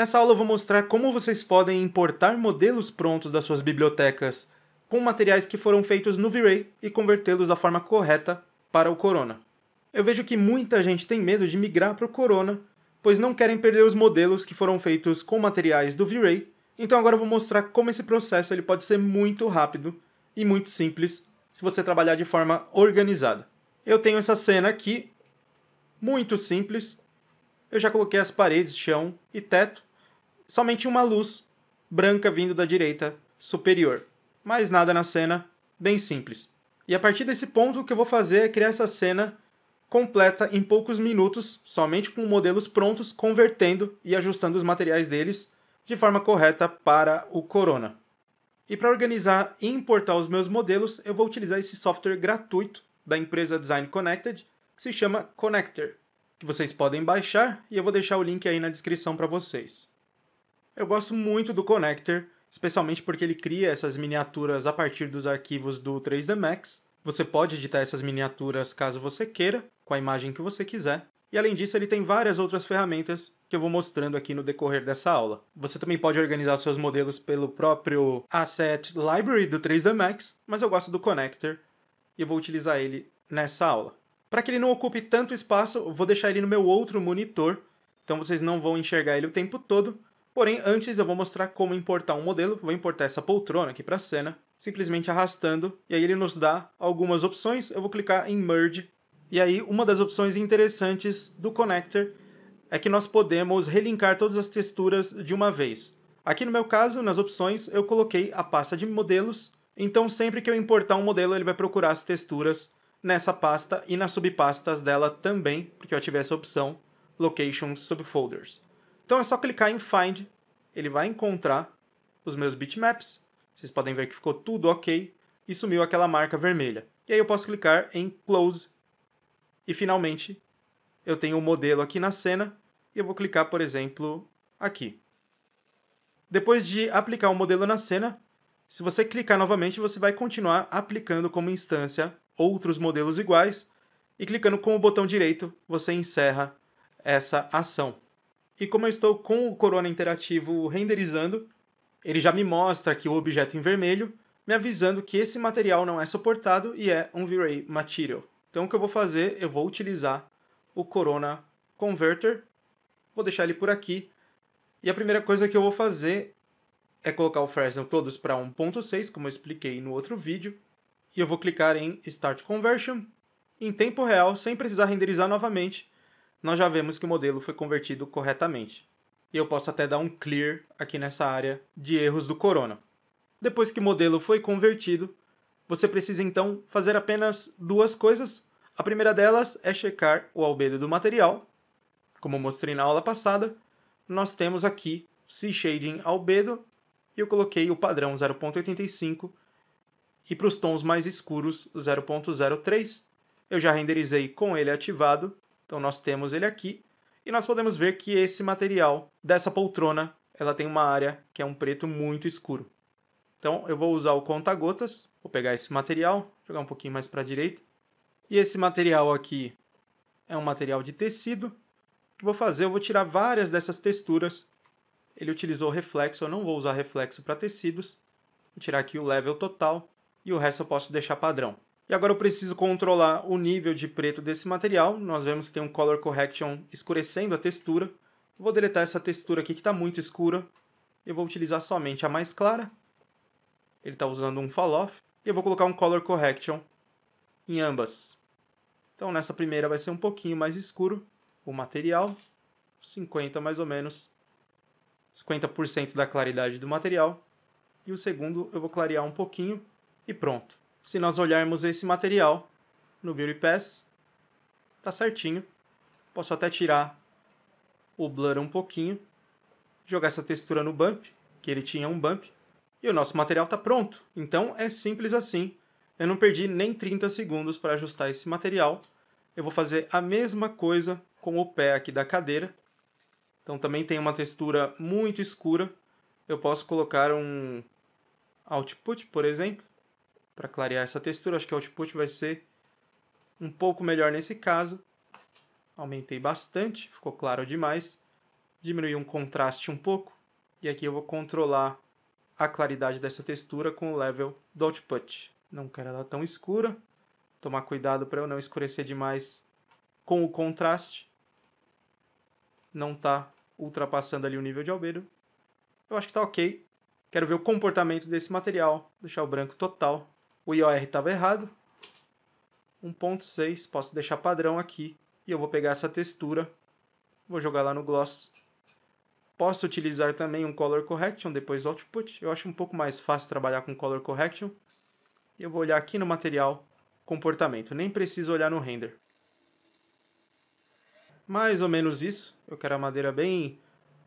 Nessa aula eu vou mostrar como vocês podem importar modelos prontos das suas bibliotecas com materiais que foram feitos no V-Ray e convertê-los da forma correta para o Corona. Eu vejo que muita gente tem medo de migrar para o Corona, pois não querem perder os modelos que foram feitos com materiais do V-Ray, então agora eu vou mostrar como esse processo ele pode ser muito rápido e muito simples se você trabalhar de forma organizada. Eu tenho essa cena aqui, muito simples. Eu já coloquei as paredes, chão e teto somente uma luz branca vindo da direita superior. Mais nada na cena, bem simples. E a partir desse ponto, o que eu vou fazer é criar essa cena completa em poucos minutos, somente com modelos prontos, convertendo e ajustando os materiais deles de forma correta para o Corona. E para organizar e importar os meus modelos, eu vou utilizar esse software gratuito da empresa Design Connected, que se chama Connector, que vocês podem baixar e eu vou deixar o link aí na descrição para vocês. Eu gosto muito do connector, especialmente porque ele cria essas miniaturas a partir dos arquivos do 3D Max. Você pode editar essas miniaturas caso você queira, com a imagem que você quiser. E além disso, ele tem várias outras ferramentas que eu vou mostrando aqui no decorrer dessa aula. Você também pode organizar seus modelos pelo próprio Asset Library do 3D Max, mas eu gosto do connector e eu vou utilizar ele nessa aula. Para que ele não ocupe tanto espaço, eu vou deixar ele no meu outro monitor, então vocês não vão enxergar ele o tempo todo, Porém, antes eu vou mostrar como importar um modelo, vou importar essa poltrona aqui para a cena, simplesmente arrastando, e aí ele nos dá algumas opções, eu vou clicar em Merge, e aí uma das opções interessantes do connector é que nós podemos relinkar todas as texturas de uma vez. Aqui no meu caso, nas opções, eu coloquei a pasta de modelos, então sempre que eu importar um modelo, ele vai procurar as texturas nessa pasta e nas subpastas dela também, porque eu ativei essa opção Location Subfolders. Então é só clicar em Find, ele vai encontrar os meus bitmaps. Vocês podem ver que ficou tudo ok e sumiu aquela marca vermelha. E aí eu posso clicar em Close e finalmente eu tenho o um modelo aqui na cena e eu vou clicar, por exemplo, aqui. Depois de aplicar o um modelo na cena, se você clicar novamente, você vai continuar aplicando como instância outros modelos iguais e clicando com o botão direito, você encerra essa ação. E como eu estou com o Corona Interativo renderizando, ele já me mostra aqui o objeto em vermelho, me avisando que esse material não é suportado e é um V-Ray Material. Então o que eu vou fazer, eu vou utilizar o Corona Converter, vou deixar ele por aqui, e a primeira coisa que eu vou fazer é colocar o Fresnel todos para 1.6, como eu expliquei no outro vídeo, e eu vou clicar em Start Conversion, em tempo real, sem precisar renderizar novamente, nós já vemos que o modelo foi convertido corretamente. E eu posso até dar um clear aqui nessa área de erros do Corona. Depois que o modelo foi convertido, você precisa então fazer apenas duas coisas. A primeira delas é checar o albedo do material. Como mostrei na aula passada, nós temos aqui C Shading Albedo e eu coloquei o padrão 0.85 e para os tons mais escuros 0.03. Eu já renderizei com ele ativado então nós temos ele aqui e nós podemos ver que esse material dessa poltrona, ela tem uma área que é um preto muito escuro. Então eu vou usar o conta-gotas, vou pegar esse material, jogar um pouquinho mais para a direita. E esse material aqui é um material de tecido. O que vou fazer? Eu vou tirar várias dessas texturas. Ele utilizou reflexo, eu não vou usar reflexo para tecidos. Vou tirar aqui o level total e o resto eu posso deixar padrão. E agora eu preciso controlar o nível de preto desse material. Nós vemos que tem um Color Correction escurecendo a textura. Vou deletar essa textura aqui que está muito escura. Eu vou utilizar somente a mais clara. Ele está usando um Falloff E eu vou colocar um Color Correction em ambas. Então nessa primeira vai ser um pouquinho mais escuro o material. 50 mais ou menos. 50% da claridade do material. E o segundo eu vou clarear um pouquinho e pronto se nós olharmos esse material no Beauty Pass, tá certinho. Posso até tirar o blur um pouquinho, jogar essa textura no bump, que ele tinha um bump, e o nosso material tá pronto. Então é simples assim. Eu não perdi nem 30 segundos para ajustar esse material. Eu vou fazer a mesma coisa com o pé aqui da cadeira. Então também tem uma textura muito escura. Eu posso colocar um output, por exemplo, para clarear essa textura. Acho que o output vai ser um pouco melhor nesse caso. Aumentei bastante, ficou claro demais. Diminui um contraste um pouco. E aqui eu vou controlar a claridade dessa textura com o level do output. Não quero ela tão escura. Tomar cuidado para eu não escurecer demais com o contraste. Não está ultrapassando ali o nível de albedo. Eu acho que está ok. Quero ver o comportamento desse material, deixar o branco total. O IOR estava errado. 1.6, posso deixar padrão aqui. E eu vou pegar essa textura, vou jogar lá no Gloss. Posso utilizar também um Color Correction depois do output. Eu acho um pouco mais fácil trabalhar com Color Correction. Eu vou olhar aqui no material, comportamento. Nem preciso olhar no render. Mais ou menos isso. Eu quero a madeira bem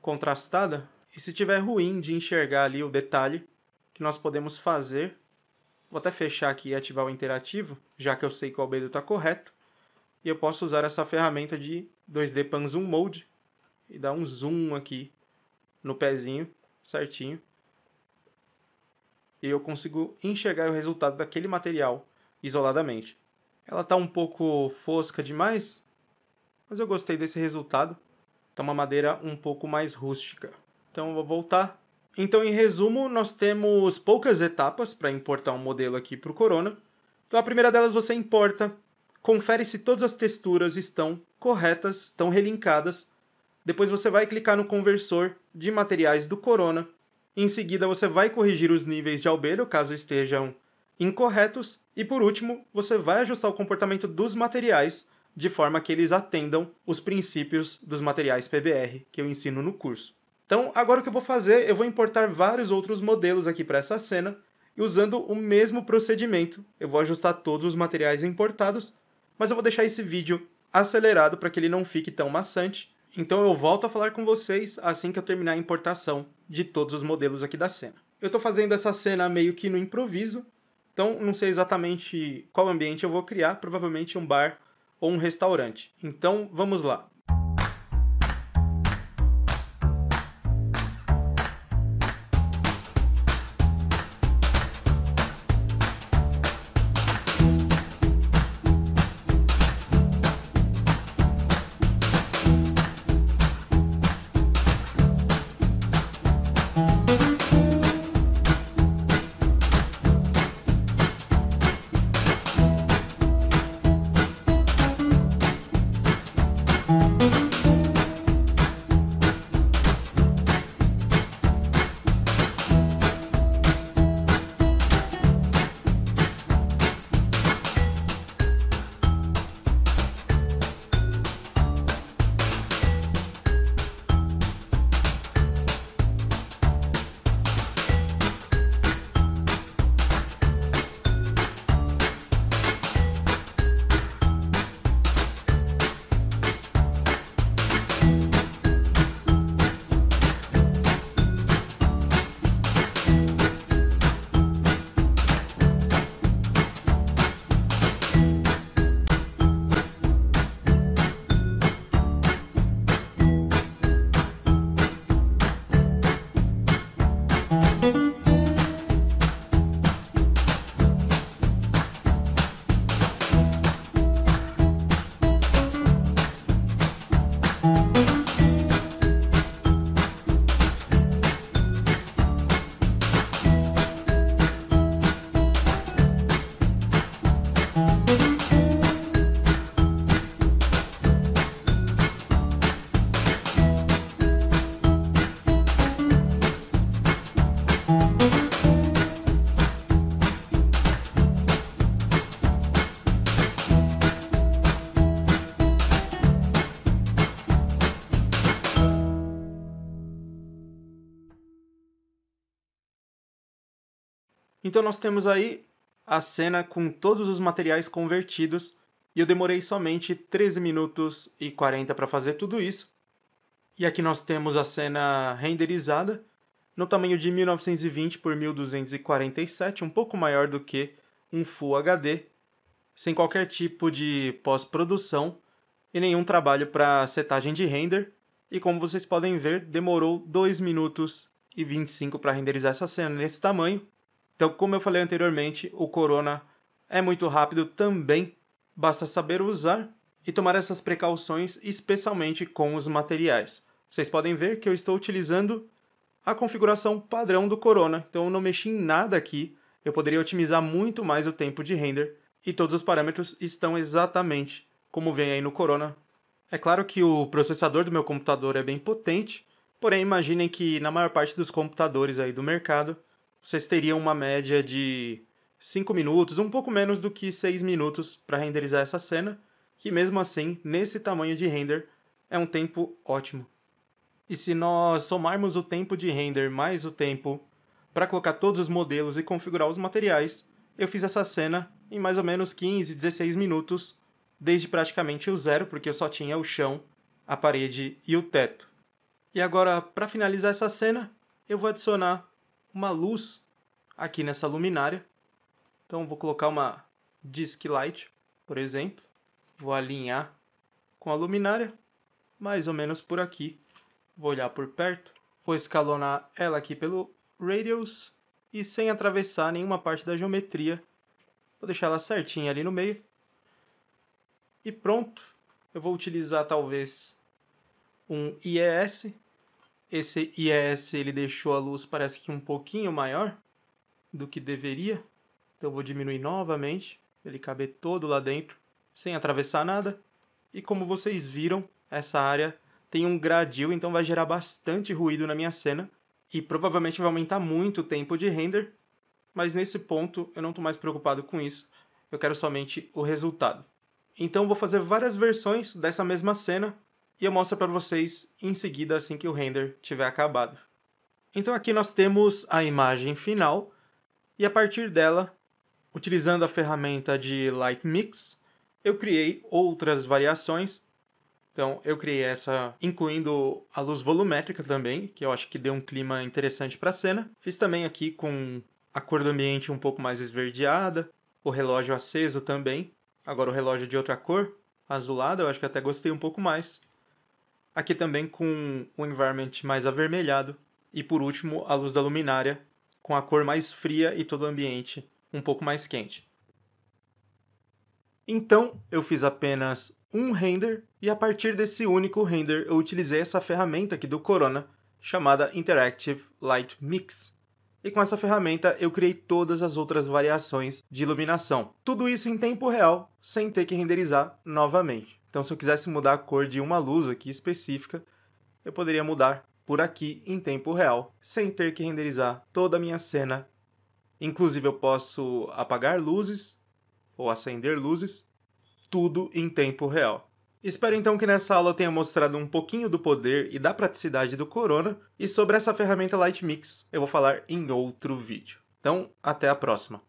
contrastada. E se tiver ruim de enxergar ali o detalhe, que nós podemos fazer Vou até fechar aqui e ativar o interativo, já que eu sei que o albedo está correto. E eu posso usar essa ferramenta de 2D Pan Zoom Mode e dar um zoom aqui no pezinho, certinho. E eu consigo enxergar o resultado daquele material isoladamente. Ela está um pouco fosca demais, mas eu gostei desse resultado. Está uma madeira um pouco mais rústica. Então eu vou voltar então, em resumo, nós temos poucas etapas para importar um modelo aqui para o Corona. Então, a primeira delas você importa, confere se todas as texturas estão corretas, estão relincadas. Depois você vai clicar no conversor de materiais do Corona. Em seguida, você vai corrigir os níveis de albedo, caso estejam incorretos. E por último, você vai ajustar o comportamento dos materiais de forma que eles atendam os princípios dos materiais PBR que eu ensino no curso. Então, agora o que eu vou fazer, eu vou importar vários outros modelos aqui para essa cena, e usando o mesmo procedimento, eu vou ajustar todos os materiais importados, mas eu vou deixar esse vídeo acelerado para que ele não fique tão maçante. Então eu volto a falar com vocês assim que eu terminar a importação de todos os modelos aqui da cena. Eu estou fazendo essa cena meio que no improviso, então não sei exatamente qual ambiente eu vou criar, provavelmente um bar ou um restaurante. Então vamos lá. Então nós temos aí a cena com todos os materiais convertidos e eu demorei somente 13 minutos e 40 para fazer tudo isso. E aqui nós temos a cena renderizada no tamanho de 1920 por 1247, um pouco maior do que um Full HD, sem qualquer tipo de pós-produção e nenhum trabalho para setagem de render. E como vocês podem ver, demorou 2 minutos e 25 para renderizar essa cena nesse tamanho. Então, como eu falei anteriormente, o corona é muito rápido também, basta saber usar e tomar essas precauções, especialmente com os materiais. Vocês podem ver que eu estou utilizando a configuração padrão do Corona, então eu não mexi em nada aqui, eu poderia otimizar muito mais o tempo de render e todos os parâmetros estão exatamente como vem aí no Corona. É claro que o processador do meu computador é bem potente, porém imaginem que na maior parte dos computadores aí do mercado vocês teriam uma média de 5 minutos, um pouco menos do que 6 minutos para renderizar essa cena, que mesmo assim, nesse tamanho de render, é um tempo ótimo. E se nós somarmos o tempo de render mais o tempo para colocar todos os modelos e configurar os materiais, eu fiz essa cena em mais ou menos 15, 16 minutos, desde praticamente o zero, porque eu só tinha o chão, a parede e o teto. E agora, para finalizar essa cena, eu vou adicionar uma luz aqui nessa luminária. Então vou colocar uma disk light, por exemplo. Vou alinhar com a luminária, mais ou menos por aqui. Vou olhar por perto, vou escalonar ela aqui pelo radius e sem atravessar nenhuma parte da geometria. Vou deixar ela certinha ali no meio. E pronto. Eu vou utilizar talvez um IES esse IES ele deixou a luz parece que um pouquinho maior do que deveria. Então eu vou diminuir novamente, ele caber todo lá dentro, sem atravessar nada. E como vocês viram, essa área tem um gradil, então vai gerar bastante ruído na minha cena. E provavelmente vai aumentar muito o tempo de render, mas nesse ponto eu não estou mais preocupado com isso, eu quero somente o resultado. Então vou fazer várias versões dessa mesma cena e eu mostro para vocês em seguida assim que o render tiver acabado. Então aqui nós temos a imagem final e a partir dela, utilizando a ferramenta de Light Mix, eu criei outras variações. Então eu criei essa incluindo a luz volumétrica também, que eu acho que deu um clima interessante para a cena. Fiz também aqui com a cor do ambiente um pouco mais esverdeada, o relógio aceso também. Agora o relógio de outra cor, azulada, eu acho que até gostei um pouco mais aqui também com o environment mais avermelhado e por último a luz da luminária com a cor mais fria e todo o ambiente um pouco mais quente. Então eu fiz apenas um render e a partir desse único render eu utilizei essa ferramenta aqui do Corona chamada Interactive Light Mix. E com essa ferramenta eu criei todas as outras variações de iluminação. Tudo isso em tempo real, sem ter que renderizar novamente. Então, se eu quisesse mudar a cor de uma luz aqui específica, eu poderia mudar por aqui em tempo real, sem ter que renderizar toda a minha cena. Inclusive, eu posso apagar luzes ou acender luzes, tudo em tempo real. Espero então que nessa aula tenha mostrado um pouquinho do poder e da praticidade do Corona, e sobre essa ferramenta Light Mix eu vou falar em outro vídeo. Então, até a próxima!